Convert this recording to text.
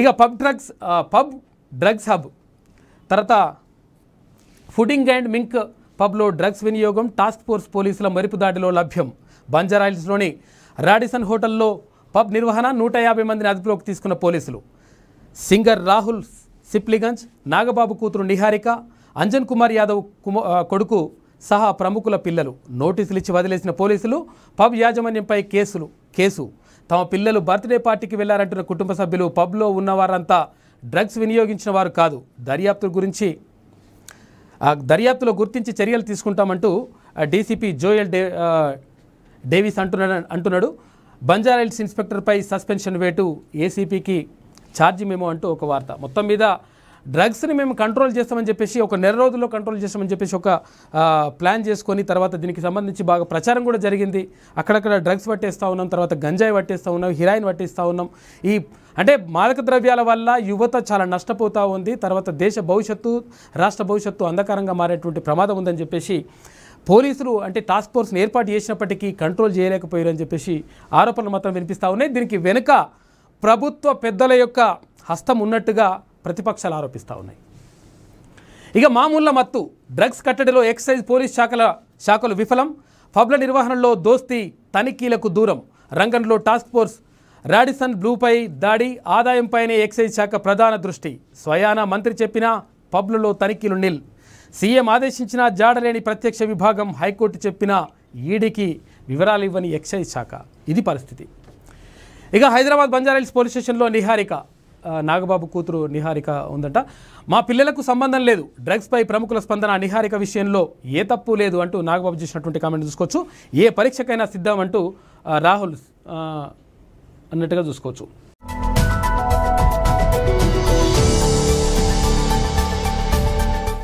ఇక pub drugs pub drugs hub తర్వాత Pudding and Mink పబ్లో డ్రగ్స్ వినియోగం టాస్క్ ఫోర్స్ పోలీసుల మరుపు దాడిలో లభ్యం బంజారాయిల్స్లోని రాడిసన్ హోటల్లో పబ్ నిర్వహణ నూట యాభై మందిని అదుపులోకి తీసుకున్న పోలీసులు సింగర్ రాహుల్ సిప్లిగంజ్ నాగబాబు కూతురు నిహారిక అంజన్ కుమార్ యాదవ్ కొడుకు సహా ప్రముఖుల పిల్లలు నోటీసులు ఇచ్చి వదిలేసిన పోలీసులు పబ్ యాజమాన్యంపై కేసులు కేసు తమ పిల్లలు బర్త్డే పార్టీకి వెళ్లారంటున్న కుటుంబ సభ్యులు పబ్లో ఉన్నవారంతా డ్రగ్స్ వినియోగించిన వారు కాదు దర్యాప్తు గురించి దర్యాప్తులో గుర్తించి చర్యలు తీసుకుంటామంటూ డీసీపీ జోయల్ డే డేవిస్ అంటున్నాడు బంజారా బంజారాహిల్స్ ఇన్స్పెక్టర్పై సస్పెన్షన్ వేటు ఏసీపీకి ఛార్జీ మేము అంటూ ఒక వార్త మొత్తం మీద డ్రగ్స్ని మేము కంట్రోల్ చేస్తామని చెప్పేసి ఒక నెల రోజుల్లో కంట్రోల్ చేస్తామని చెప్పేసి ఒక ప్లాన్ చేసుకొని తర్వాత దీనికి సంబంధించి బాగా ప్రచారం కూడా జరిగింది అక్కడక్కడ డ్రగ్స్ పట్టేస్తూ ఉన్నాం తర్వాత గంజాయి పట్టేస్తూ ఉన్నాం హిరాయిన్ పట్టేస్తూ ఉన్నాం ఈ అంటే మాదక ద్రవ్యాల వల్ల యువత చాలా నష్టపోతూ ఉంది తర్వాత దేశ భవిష్యత్తు రాష్ట్ర భవిష్యత్తు అంధకారంగా మారేటువంటి ప్రమాదం ఉందని చెప్పేసి పోలీసులు అంటే టాస్క్ ఫోర్స్ని ఏర్పాటు చేసినప్పటికీ కంట్రోల్ చేయలేకపోయారని చెప్పేసి ఆరోపణలు మాత్రం వినిపిస్తూ ఉన్నాయి దీనికి వెనుక ప్రభుత్వ పెద్దల యొక్క హస్తం ఉన్నట్టుగా ప్రతిపక్షాలు ఆరోపిస్తూ ఉన్నాయి ఇక మామూళ్ల మత్తు డ్రగ్స్ కట్టడిలో ఎక్సైజ్ పోలీస్ శాఖల శాఖలు విఫలం పబ్ల నిర్వహణలో దోస్తీ తనిఖీలకు దూరం రంగంలో టాస్క్ ఫోర్స్ రాడిసన్ బ్లూపై దాడి ఆదాయంపైనే ఎక్సైజ్ శాఖ ప్రధాన దృష్టి స్వయాన మంత్రి చెప్పినా పబ్లలో తనిఖీలు నిల్ సీఎం ఆదేశించిన జాడలేని ప్రత్యక్ష విభాగం హైకోర్టు చెప్పిన ఈడీకి వివరాలు ఇవ్వని ఎక్సైజ్ శాఖ ఇది పరిస్థితి ఇక హైదరాబాద్ బంజారాహిల్స్ పోలీస్ స్టేషన్లో నిహారిక నాగబాబు కూతురు నిహారిక ఉందట మా పిల్లలకు సంబంధం లేదు డ్రగ్స్ పై ప్రముఖుల స్పందన నిహారిక విషయంలో ఏ తప్పు లేదు అంటూ నాగబాబు చేసినటువంటి కామెంట్ చూసుకోవచ్చు ఏ పరీక్షకైనా సిద్ధం అంటూ రాహుల్ అన్నట్టుగా చూసుకోవచ్చు